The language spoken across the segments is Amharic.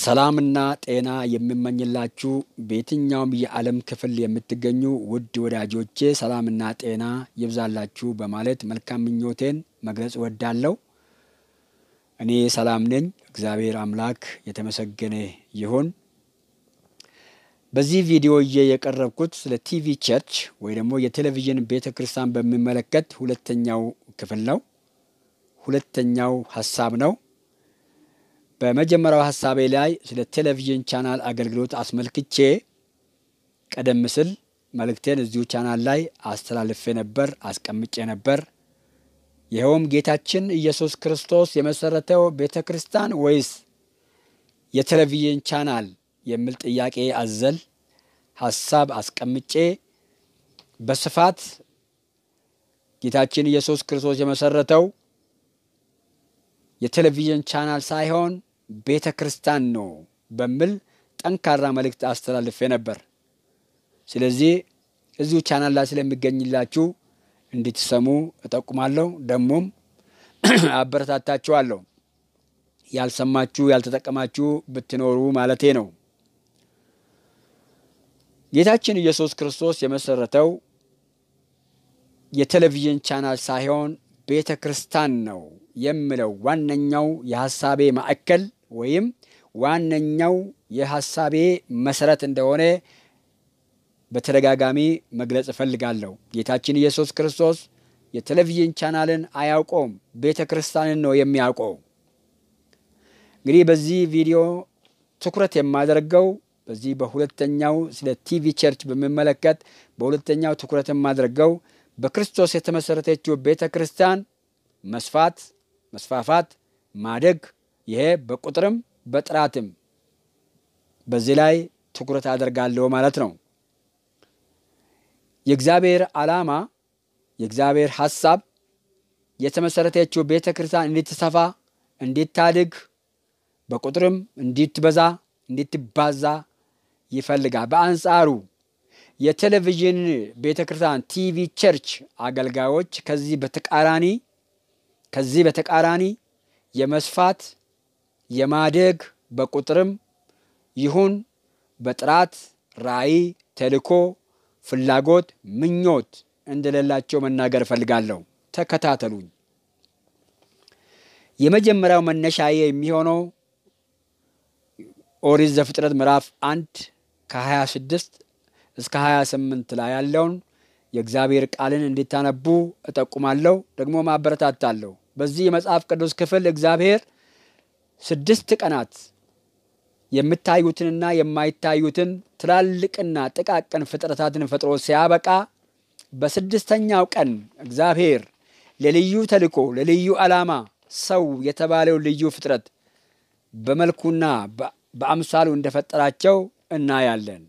ሰላምና ጤና የምመኝላችሁ በየትኛውም የዓለም ክፍል የምትገኙ ውድ ወዳጆቼ ሰላምና ጤና ይብዛላችሁ በማለት መልካም ምኞቴን መግለጽ እወዳለሁ። እኔ ሰላም ነኝ። እግዚአብሔር አምላክ የተመሰገነ ይሁን። በዚህ ቪዲዮ የቀረብኩት ስለ ቲቪ ቸርች ወይ ደግሞ የቴሌቪዥን ቤተ ክርስቲያን በሚመለከት ሁለተኛው ክፍል ነው። ሁለተኛው ሀሳብ ነው። በመጀመሪያው ሀሳቤ ላይ ስለ ቴሌቪዥን ቻናል አገልግሎት አስመልክቼ ቀደም ሲል መልእክቴን እዚሁ ቻናል ላይ አስተላልፌ ነበር፣ አስቀምጬ ነበር። ይኸውም ጌታችን ኢየሱስ ክርስቶስ የመሰረተው ቤተ ክርስቲያን ወይስ የቴሌቪዥን ቻናል የሚል ጥያቄ አዘል ሀሳብ አስቀምጬ በስፋት ጌታችን ኢየሱስ ክርስቶስ የመሰረተው የቴሌቪዥን ቻናል ሳይሆን ቤተ ክርስቲያን ነው በሚል ጠንካራ መልእክት አስተላልፌ ነበር። ስለዚህ እዚሁ ቻናል ላይ ስለሚገኝላችሁ እንድትሰሙ እጠቁማለሁ። ደግሞም አበረታታችኋለሁ። ያልሰማችሁ ያልተጠቀማችሁ ብትኖሩ ማለቴ ነው። ጌታችን ኢየሱስ ክርስቶስ የመሰረተው የቴሌቪዥን ቻናል ሳይሆን ቤተ ክርስቲያን ነው የሚለው ዋነኛው የሀሳቤ ማዕከል ወይም ዋነኛው የሀሳቤ መሰረት እንደሆነ በተደጋጋሚ መግለጽ እፈልጋለሁ። ጌታችን ኢየሱስ ክርስቶስ የቴሌቪዥን ቻናልን አያውቀውም፣ ቤተ ክርስቲያንን ነው የሚያውቀው። እንግዲህ በዚህ ቪዲዮ ትኩረት የማደርገው በዚህ በሁለተኛው ስለ ቲቪ ቸርች በሚመለከት በሁለተኛው ትኩረት የማደርገው በክርስቶስ የተመሰረተችው ቤተ ክርስቲያን መስፋት፣ መስፋፋት፣ ማደግ ይሄ በቁጥርም በጥራትም በዚህ ላይ ትኩረት አደርጋለሁ ማለት ነው። የእግዚአብሔር ዓላማ የእግዚአብሔር ሐሳብ የተመሠረተችው ቤተ ክርስቲያን እንድትሰፋ፣ እንድታድግ፣ በቁጥርም እንድትበዛ፣ እንድትባዛ ይፈልጋል። በአንጻሩ የቴሌቪዥን ቤተ ክርስቲያን ቲቪ ቸርች አገልጋዮች ከዚህ በተቃራኒ ከዚህ በተቃራኒ የመስፋት የማደግ በቁጥርም ይሁን በጥራት ራዕይ፣ ተልዕኮ፣ ፍላጎት፣ ምኞት እንደሌላቸው መናገር እፈልጋለሁ። ተከታተሉኝ። የመጀመሪያው መነሻዬ የሚሆነው ኦሪት ዘፍጥረት ምዕራፍ አንድ ከ26 እስከ 28 ላይ ያለውን የእግዚአብሔር ቃልን እንዲታነቡ እጠቁማለሁ፣ ደግሞ ማበረታታለሁ። በዚህ የመጽሐፍ ቅዱስ ክፍል እግዚአብሔር ስድስት ቀናት የምታዩትንና የማይታዩትን ትላልቅና ጥቃቅን ፍጥረታትን ፈጥሮ ሲያበቃ በስድስተኛው ቀን እግዚአብሔር ለልዩ ተልእኮ ለልዩ ዓላማ ሰው የተባለው ልዩ ፍጥረት በመልኩና በአምሳሉ እንደፈጠራቸው እናያለን።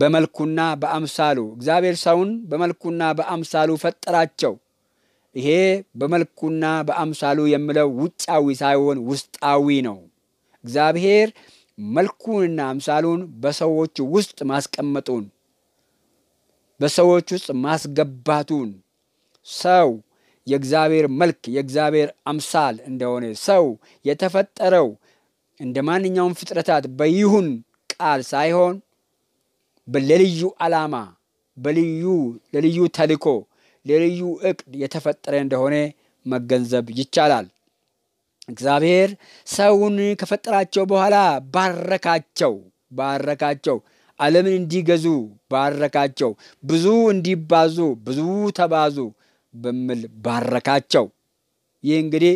በመልኩና በአምሳሉ እግዚአብሔር ሰውን በመልኩና በአምሳሉ ፈጠራቸው። ይሄ በመልኩና በአምሳሉ የምለው ውጫዊ ሳይሆን ውስጣዊ ነው። እግዚአብሔር መልኩንና አምሳሉን በሰዎች ውስጥ ማስቀመጡን በሰዎች ውስጥ ማስገባቱን ሰው የእግዚአብሔር መልክ የእግዚአብሔር አምሳል እንደሆነ ሰው የተፈጠረው እንደ ማንኛውም ፍጥረታት በይሁን ቃል ሳይሆን ለልዩ ዓላማ በልዩ ለልዩ ተልእኮ ለልዩ እቅድ የተፈጠረ እንደሆነ መገንዘብ ይቻላል። እግዚአብሔር ሰውን ከፈጠራቸው በኋላ ባረካቸው ባረካቸው ዓለምን እንዲገዙ ባረካቸው፣ ብዙ እንዲባዙ ብዙ ተባዙ በሚል ባረካቸው። ይህ እንግዲህ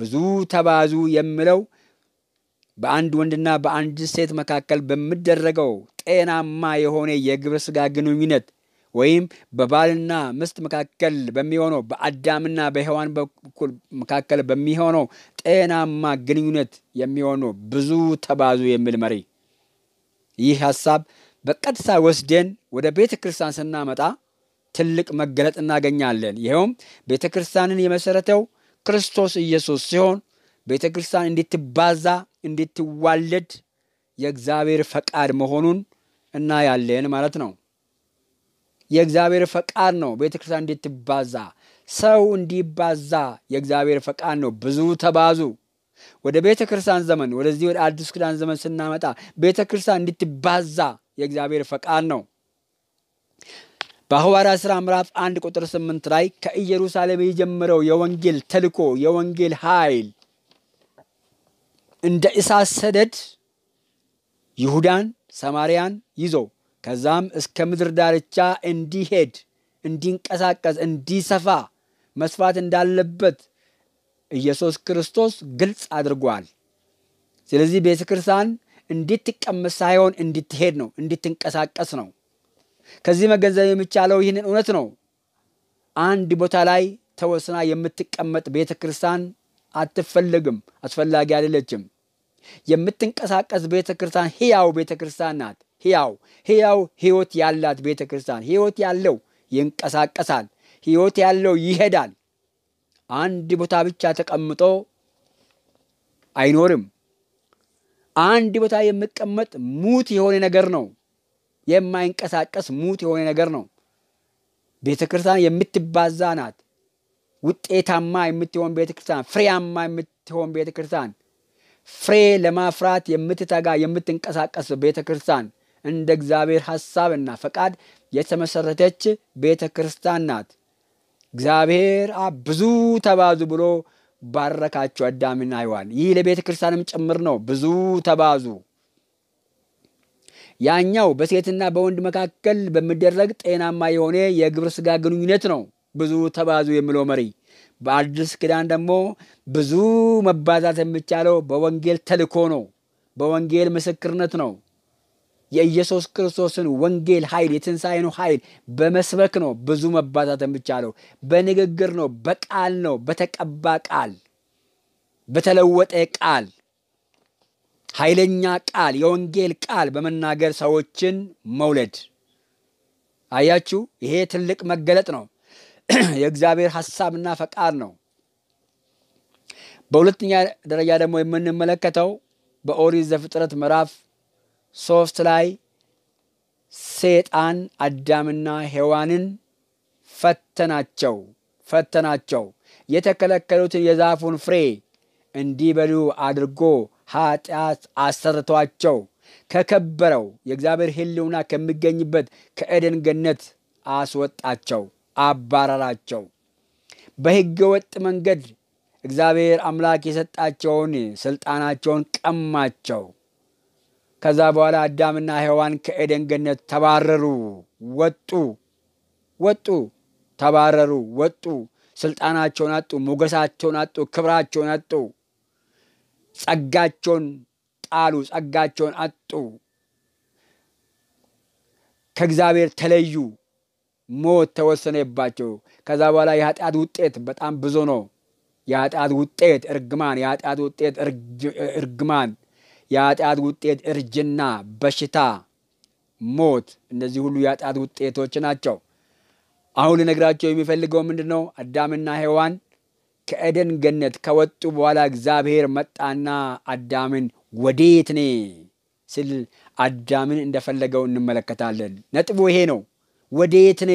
ብዙ ተባዙ የሚለው በአንድ ወንድና በአንድ ሴት መካከል በሚደረገው ጤናማ የሆነ የግብረ ስጋ ግንኙነት ወይም በባልና ምስት መካከል በሚሆነው በአዳምና በሔዋን በኩል መካከል በሚሆነው ጤናማ ግንኙነት የሚሆነው ብዙ ተባዙ የሚል መሪ ይህ ሀሳብ በቀጥታ ወስደን ወደ ቤተ ክርስቲያን ስናመጣ ትልቅ መገለጥ እናገኛለን። ይኸውም ቤተ ክርስቲያንን የመሰረተው ክርስቶስ ኢየሱስ ሲሆን ቤተ ክርስቲያን እንድትባዛ እንድትዋለድ የእግዚአብሔር ፈቃድ መሆኑን እናያለን ማለት ነው። የእግዚአብሔር ፈቃድ ነው ቤተ ክርስቲያን እንድትባዛ፣ ሰው እንዲባዛ የእግዚአብሔር ፈቃድ ነው። ብዙ ተባዙ። ወደ ቤተ ክርስቲያን ዘመን ወደዚህ ወደ አዲስ ክዳን ዘመን ስናመጣ ቤተ ክርስቲያን እንድትባዛ የእግዚአብሔር ፈቃድ ነው። በሐዋርያት ሥራ ምዕራፍ አንድ ቁጥር ስምንት ላይ ከኢየሩሳሌም የጀመረው የወንጌል ተልኮ የወንጌል ኃይል እንደ እሳት ሰደድ ይሁዳን፣ ሰማርያን ይዞ ከዛም እስከ ምድር ዳርቻ እንዲሄድ፣ እንዲንቀሳቀስ፣ እንዲሰፋ መስፋት እንዳለበት ኢየሱስ ክርስቶስ ግልጽ አድርጓል። ስለዚህ ቤተ ክርስቲያን እንድትቀመስ ሳይሆን እንድትሄድ ነው፣ እንድትንቀሳቀስ ነው። ከዚህ መገንዘብ የሚቻለው ይህንን እውነት ነው። አንድ ቦታ ላይ ተወስና የምትቀመጥ ቤተ ክርስቲያን አትፈልግም፣ አስፈላጊ አይደለችም። የምትንቀሳቀስ ቤተ ክርስቲያን ሕያው ቤተ ክርስቲያን ናት። ሕያው ሕያው ሕይወት ያላት ቤተ ክርስቲያን ሕይወት ያለው ይንቀሳቀሳል፣ ሕይወት ያለው ይሄዳል። አንድ ቦታ ብቻ ተቀምጦ አይኖርም። አንድ ቦታ የሚቀመጥ ሙት የሆነ ነገር ነው። የማይንቀሳቀስ ሙት የሆነ ነገር ነው። ቤተ ክርስቲያን የምትባዛ ናት። ውጤታማ የምትሆን ቤተ ክርስቲያን፣ ፍሬያማ የምትሆን ቤተ ክርስቲያን፣ ፍሬ ለማፍራት የምትተጋ የምትንቀሳቀስ ቤተ ክርስቲያን እንደ እግዚአብሔር ሐሳብና ፈቃድ የተመሠረተች ቤተ ክርስቲያን ናት። እግዚአብሔር ብዙ ተባዙ ብሎ ባረካቸው አዳምና ሔዋን። ይህ ለቤተ ክርስቲያንም ጭምር ነው። ብዙ ተባዙ ያኛው በሴትና በወንድ መካከል በሚደረግ ጤናማ የሆነ የግብረ ሥጋ ግንኙነት ነው። ብዙ ተባዙ የሚለው መሪ በአዲስ ኪዳን ደግሞ ብዙ መባዛት የሚቻለው በወንጌል ተልእኮ ነው። በወንጌል ምስክርነት ነው። የኢየሱስ ክርስቶስን ወንጌል ኃይል የትንሣኤን ኃይል በመስበክ ነው ብዙ መባዛት የሚቻለው። በንግግር ነው፣ በቃል ነው፣ በተቀባ ቃል፣ በተለወጠ ቃል፣ ኃይለኛ ቃል፣ የወንጌል ቃል በመናገር ሰዎችን መውለድ። አያችሁ፣ ይሄ ትልቅ መገለጥ ነው። የእግዚአብሔር ሐሳብና ፈቃድ ነው። በሁለተኛ ደረጃ ደግሞ የምንመለከተው በኦሪት ዘፍጥረት ምዕራፍ ሶስት ላይ ሴጣን አዳምና ሔዋንን ፈተናቸው ፈተናቸው የተከለከሉትን የዛፉን ፍሬ እንዲበሉ አድርጎ ኃጢአት አሰርቷቸው ከከበረው የእግዚአብሔር ሕልውና ከሚገኝበት ከዕድን ገነት አስወጣቸው፣ አባረራቸው። በሕገ ወጥ መንገድ እግዚአብሔር አምላክ የሰጣቸውን ስልጣናቸውን ቀማቸው። ከዛ በኋላ አዳምና ሔዋን ከኤደን ገነት ተባረሩ፣ ወጡ፣ ወጡ፣ ተባረሩ፣ ወጡ። ስልጣናቸውን አጡ፣ ሞገሳቸውን አጡ፣ ክብራቸውን አጡ፣ ጸጋቸውን ጣሉ፣ ጸጋቸውን አጡ፣ ከእግዚአብሔር ተለዩ፣ ሞት ተወሰነባቸው። ከዛ በኋላ የኃጢአት ውጤት በጣም ብዙ ነው። የኃጢአት ውጤት እርግማን፣ የኃጢአት ውጤት እርግማን የኃጢአት ውጤት እርጅና፣ በሽታ፣ ሞት፣ እነዚህ ሁሉ የኃጢአት ውጤቶች ናቸው። አሁን ልነግራቸው የሚፈልገው ምንድን ነው? አዳምና ሔዋን ከኤደን ገነት ከወጡ በኋላ እግዚአብሔር መጣና አዳምን ወዴት ኔ ስል አዳምን እንደፈለገው እንመለከታለን። ነጥቡ ይሄ ነው። ወዴት ኔ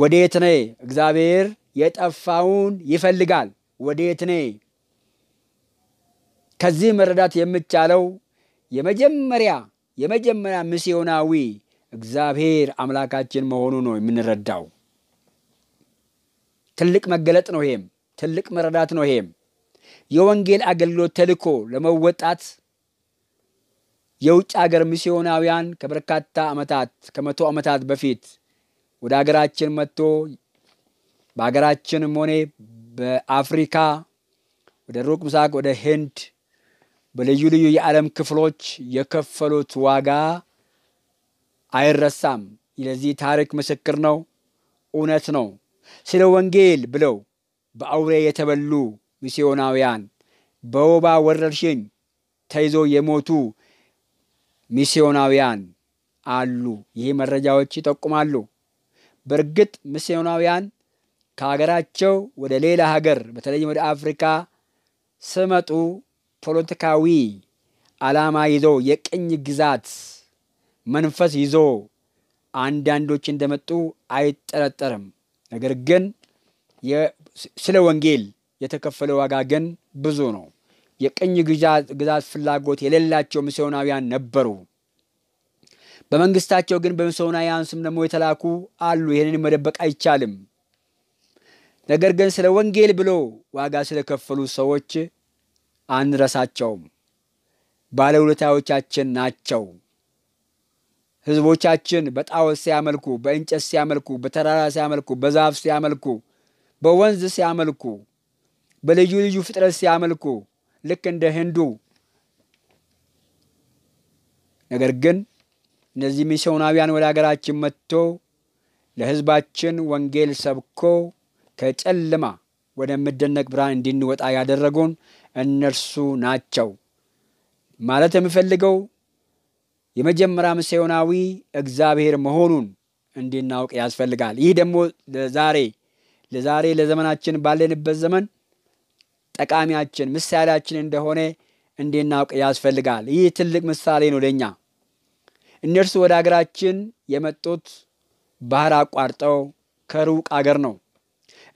ወዴት ኔ? እግዚአብሔር የጠፋውን ይፈልጋል። ወዴት ኔ? ከዚህ መረዳት የምቻለው የመጀመሪያ የመጀመሪያ ሚስዮናዊ እግዚአብሔር አምላካችን መሆኑ ነው የምንረዳው። ትልቅ መገለጥ ነው ይሄም፣ ትልቅ መረዳት ነው ይሄም። የወንጌል አገልግሎት ተልኮ ለመወጣት የውጭ አገር ሚስዮናውያን ከበርካታ ዓመታት ከመቶ ዓመታት በፊት ወደ አገራችን መጥቶ በአገራችንም ሆነ በአፍሪካ ወደ ሩቅ ምስራቅ ወደ ህንድ በልዩ ልዩ የዓለም ክፍሎች የከፈሉት ዋጋ አይረሳም። ለዚህ ታሪክ ምስክር ነው፣ እውነት ነው። ስለ ወንጌል ብለው በአውሬ የተበሉ ሚስዮናውያን፣ በወባ ወረርሽኝ ተይዘው የሞቱ ሚስዮናውያን አሉ። ይህ መረጃዎች ይጠቁማሉ። በእርግጥ ሚስዮናውያን ከሀገራቸው ወደ ሌላ ሀገር በተለይም ወደ አፍሪካ ስመጡ ፖለቲካዊ ዓላማ ይዞ የቅኝ ግዛት መንፈስ ይዞ አንዳንዶች እንደመጡ አይጠረጠርም። ነገር ግን ስለ ወንጌል የተከፈለ ዋጋ ግን ብዙ ነው። የቅኝ ግዛት ፍላጎት የሌላቸው ምስዮናውያን ነበሩ። በመንግስታቸው ግን በምስዮናውያን ስም ደግሞ የተላኩ አሉ። ይህንን መደበቅ አይቻልም። ነገር ግን ስለ ወንጌል ብሎ ዋጋ ስለከፈሉ ሰዎች አንረሳቸውም። ባለውለታዎቻችን ናቸው። ህዝቦቻችን በጣዖት ሲያመልኩ፣ በእንጨት ሲያመልኩ፣ በተራራ ሲያመልኩ፣ በዛፍ ሲያመልኩ፣ በወንዝ ሲያመልኩ፣ በልዩ ልዩ ፍጥረት ሲያመልኩ ልክ እንደ ህንዱ ነገር ግን እነዚህ ሚስዮናውያን ወደ አገራችን መጥቶ ለህዝባችን ወንጌል ሰብኮ ከጨለማ ምደነቅ ብርሃን እንድንወጣ ያደረጉን እነርሱ ናቸው ማለት የምፈልገው የመጀመሪያ ምስዮናዊ እግዚአብሔር መሆኑን እንድናውቅ ያስፈልጋል። ይህ ደግሞ ለዛሬ ለዛሬ ለዘመናችን ባለንበት ዘመን ጠቃሚያችን ምሳሌያችን እንደሆነ እንድናውቅ ያስፈልጋል። ይህ ትልቅ ምሳሌ ነው ለእኛ። እነርሱ ወደ አገራችን የመጡት ባህር አቋርጠው ከሩቅ አገር ነው።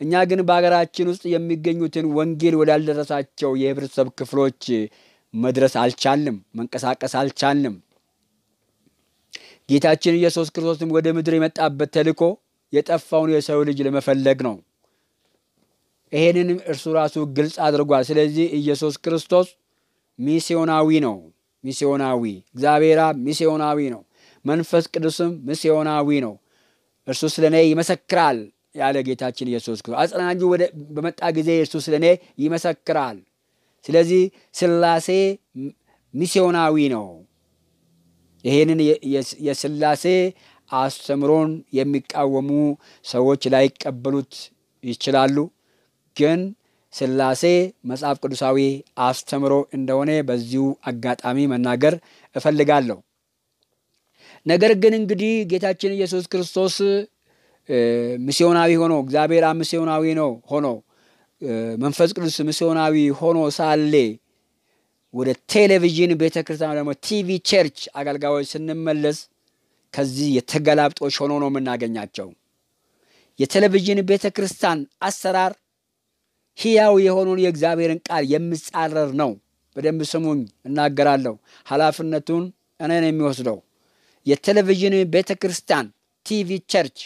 እኛ ግን በሀገራችን ውስጥ የሚገኙትን ወንጌል ወዳልደረሳቸው የህብረተሰብ ክፍሎች መድረስ አልቻልም መንቀሳቀስ አልቻልም። ጌታችን ኢየሱስ ክርስቶስም ወደ ምድር የመጣበት ተልእኮ የጠፋውን የሰው ልጅ ለመፈለግ ነው። ይሄንንም እርሱ ራሱ ግልጽ አድርጓል። ስለዚህ ኢየሱስ ክርስቶስ ሚስዮናዊ ነው። ሚስዮናዊ እግዚአብሔር ሚስዮናዊ ነው። መንፈስ ቅዱስም ሚስዮናዊ ነው። እርሱ ስለ እኔ ይመሰክራል ያለ ጌታችን ኢየሱስ ክርስቶስ አጽናኙ በመጣ ጊዜ ኢየሱስ ለእኔ ይመሰክራል። ስለዚህ ስላሴ ሚስዮናዊ ነው። ይሄንን የስላሴ አስተምሮን የሚቃወሙ ሰዎች ላይቀበሉት ይችላሉ። ግን ስላሴ መጽሐፍ ቅዱሳዊ አስተምሮ እንደሆነ በዚሁ አጋጣሚ መናገር እፈልጋለሁ። ነገር ግን እንግዲህ ጌታችን ኢየሱስ ክርስቶስ ምስዮናዊ ሆኖ እግዚአብሔር አብ ነው ሆኖ መንፈስ ቅዱስ ምስዮናዊ ሆኖ ሳሌ ወደ ቴሌቪዥን ቤተ ክርስቲያን ደግሞ ቲቪ ቸርች አገልጋዮች ስንመለስ ከዚህ የተገላብጦች ሆኖ ነው የምናገኛቸው። የቴሌቪዥን ቤተ ክርስቲያን አሰራር ሕያው የሆነውን የእግዚአብሔርን ቃል የምጻረር ነው። በደንብ ስሙኝ፣ እናገራለሁ። ኃላፊነቱን እኔን የሚወስደው የቴሌቪዥን ቤተ ክርስቲያን ቲቪ ቸርች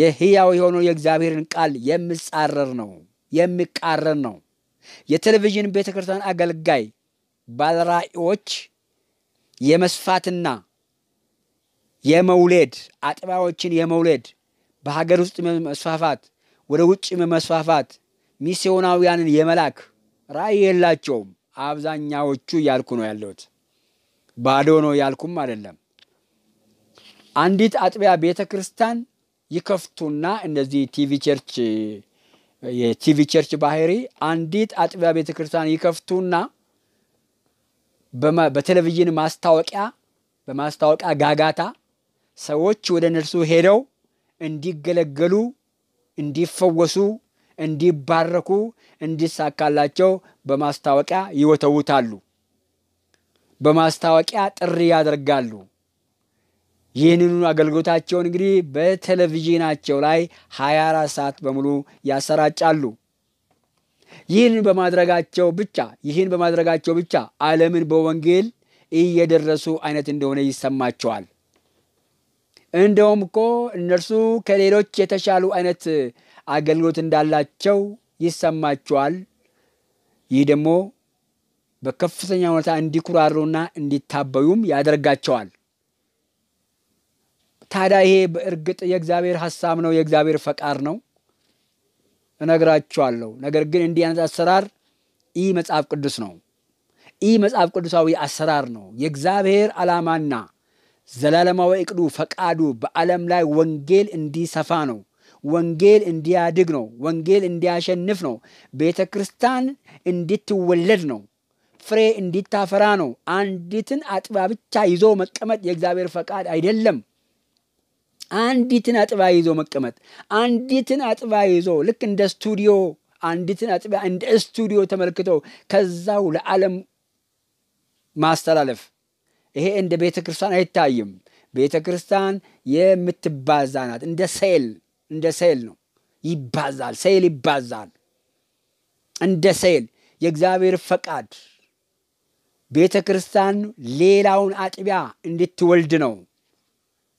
የህያው የሆነው የእግዚአብሔርን ቃል የምጻረር ነው፣ የሚቃረን ነው። የቴሌቪዥን ቤተ ክርስቲያን አገልጋይ ባለራእዮች የመስፋትና የመውሌድ አጥቢያዎችን የመውሌድ በሀገር ውስጥ መስፋፋት፣ ወደ ውጭ መስፋፋት፣ ሚስዮናውያንን የመላክ ራእይ የላቸውም አብዛኛዎቹ እያልኩ ነው ያለሁት። ባዶ ነው ያልኩም አይደለም። አንዲት አጥቢያ ቤተ ክርስቲያን ይከፍቱና እነዚህ ቲቪ ቸርች የቲቪ ቸርች ባህሪ አንዲት አጥቢያ ቤተ ክርስቲያን ይከፍቱና በቴሌቪዥን ማስታወቂያ በማስታወቂያ ጋጋታ ሰዎች ወደ እነርሱ ሄደው እንዲገለገሉ፣ እንዲፈወሱ፣ እንዲባረኩ፣ እንዲሳካላቸው በማስታወቂያ ይወተውታሉ። በማስታወቂያ ጥሪ ያደርጋሉ። ይህንኑ አገልግሎታቸውን እንግዲህ በቴሌቪዥናቸው ላይ 24 ሰዓት በሙሉ ያሰራጫሉ። ይህን በማድረጋቸው ብቻ ይህን በማድረጋቸው ብቻ ዓለምን በወንጌል እየደረሱ አይነት እንደሆነ ይሰማቸዋል። እንደውም እኮ እነርሱ ከሌሎች የተሻሉ አይነት አገልግሎት እንዳላቸው ይሰማቸዋል። ይህ ደግሞ በከፍተኛ ሁኔታ እንዲኩራሩና እንዲታበዩም ያደርጋቸዋል። ታዲያ ይሄ በእርግጥ የእግዚአብሔር ሀሳብ ነው፣ የእግዚአብሔር ፈቃድ ነው እነግራችኋለሁ። ነገር ግን እንዲህ አይነት አሰራር ይህ መጽሐፍ ቅዱስ ነው። ይህ መጽሐፍ ቅዱሳዊ አሰራር ነው። የእግዚአብሔር ዓላማና ዘላለማዊ እቅዱ ፈቃዱ በዓለም ላይ ወንጌል እንዲሰፋ ነው። ወንጌል እንዲያድግ ነው። ወንጌል እንዲያሸንፍ ነው። ቤተ ክርስቲያን እንድትወለድ ነው። ፍሬ እንዲታፈራ ነው። አንዲትን አጥቢያ ብቻ ይዞ መቀመጥ የእግዚአብሔር ፈቃድ አይደለም። አንዲትን አጥባ ይዞ መቀመጥ፣ አንዲትን አጥባ ይዞ ልክ እንደ ስቱዲዮ አንዲትን አጥቢያ እንደ ስቱዲዮ ተመልክቶ ከዛው ለዓለም ማስተላለፍ። ይሄ እንደ ቤተ ክርስቲያን አይታይም። ቤተ ክርስቲያን የምትባዛ ናት። እንደ ሴል እንደ ሴል ነው፣ ይባዛል። ሴል ይባዛል እንደ ሴል። የእግዚአብሔር ፈቃድ ቤተ ክርስቲያን ሌላውን አጥቢያ እንድትወልድ ነው።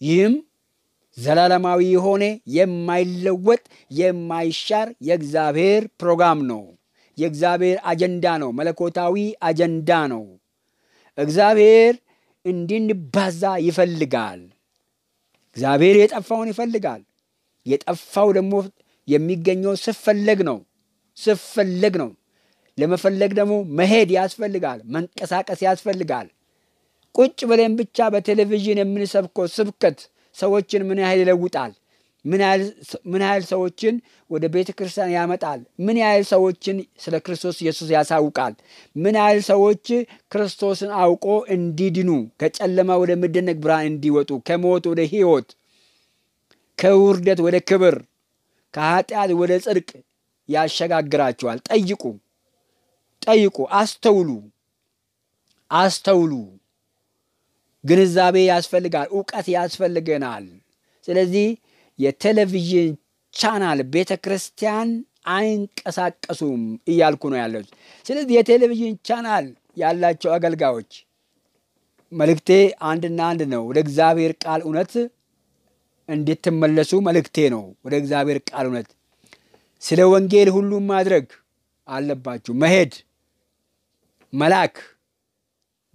ይህም ዘላለማዊ የሆነ የማይለወጥ የማይሻር የእግዚአብሔር ፕሮግራም ነው። የእግዚአብሔር አጀንዳ ነው። መለኮታዊ አጀንዳ ነው። እግዚአብሔር እንድንባዛ ይፈልጋል። እግዚአብሔር የጠፋውን ይፈልጋል። የጠፋው ደግሞ የሚገኘው ስፈለግ ነው። ስፈለግ ነው። ለመፈለግ ደግሞ መሄድ ያስፈልጋል። መንቀሳቀስ ያስፈልጋል። ቁጭ ብለን ብቻ በቴሌቪዥን የምንሰብከው ስብከት ሰዎችን ምን ያህል ይለውጣል? ምን ያህል ሰዎችን ወደ ቤተ ክርስቲያን ያመጣል? ምን ያህል ሰዎችን ስለ ክርስቶስ ኢየሱስ ያሳውቃል? ምን ያህል ሰዎች ክርስቶስን አውቆ እንዲድኑ፣ ከጨለማ ወደ መደነቅ ብርሃን እንዲወጡ፣ ከሞት ወደ ሕይወት፣ ከውርደት ወደ ክብር፣ ከኃጢአት ወደ ጽድቅ ያሸጋግራቸዋል? ጠይቁ፣ ጠይቁ፣ አስተውሉ፣ አስተውሉ። ግንዛቤ ያስፈልጋል፣ እውቀት ያስፈልገናል። ስለዚህ የቴሌቪዥን ቻናል ቤተ ክርስቲያን አይንቀሳቀሱም እያልኩ ነው ያለሁት። ስለዚህ የቴሌቪዥን ቻናል ያላቸው አገልጋዮች መልእክቴ አንድና አንድ ነው። ወደ እግዚአብሔር ቃል እውነት እንድትመለሱ መልእክቴ ነው። ወደ እግዚአብሔር ቃል እውነት ስለ ወንጌል ሁሉም ማድረግ አለባችሁ። መሄድ፣ መላክ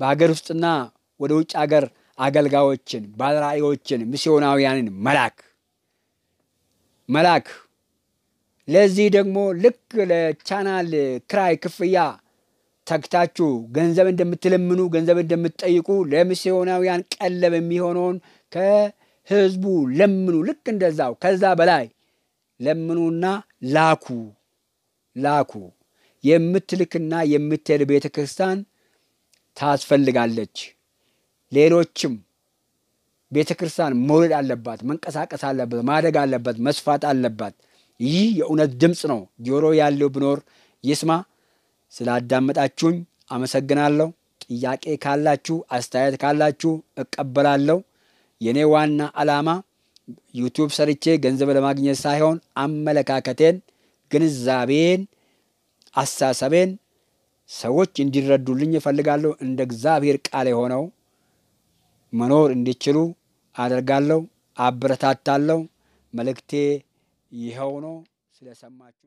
በሀገር ውስጥና ወደ ውጭ አገር አገልጋዮችን፣ ባለራእዮችን፣ ሚስዮናውያንን መላክ መላክ ለዚህ ደግሞ ልክ ለቻናል ክራይ ክፍያ ተግታችሁ ገንዘብ እንደምትለምኑ ገንዘብ እንደምትጠይቁ ለሚስዮናውያን ቀለብ የሚሆነውን ከህዝቡ ለምኑ። ልክ እንደዛው ከዛ በላይ ለምኑና ላኩ ላኩ። የምትልክና የምትሄድ ቤተ ክርስቲያን ታስፈልጋለች። ሌሎችም ቤተ ክርስቲያን መውለድ አለባት፣ መንቀሳቀስ አለበት፣ ማደግ አለበት፣ መስፋት አለባት። ይህ የእውነት ድምፅ ነው። ጆሮ ያለው ብኖር ይስማ። ስላዳመጣችሁኝ አመሰግናለሁ። ጥያቄ ካላችሁ፣ አስተያየት ካላችሁ እቀበላለሁ። የእኔ ዋና ዓላማ ዩቱብ ሰርቼ ገንዘብ ለማግኘት ሳይሆን አመለካከቴን፣ ግንዛቤን፣ አሳሰቤን ሰዎች እንዲረዱልኝ እፈልጋለሁ። እንደ እግዚአብሔር ቃል የሆነው መኖር እንዲችሉ አደርጋለሁ፣ አበረታታለሁ። መልእክቴ ይኸው ነው። ስለሰማችሁ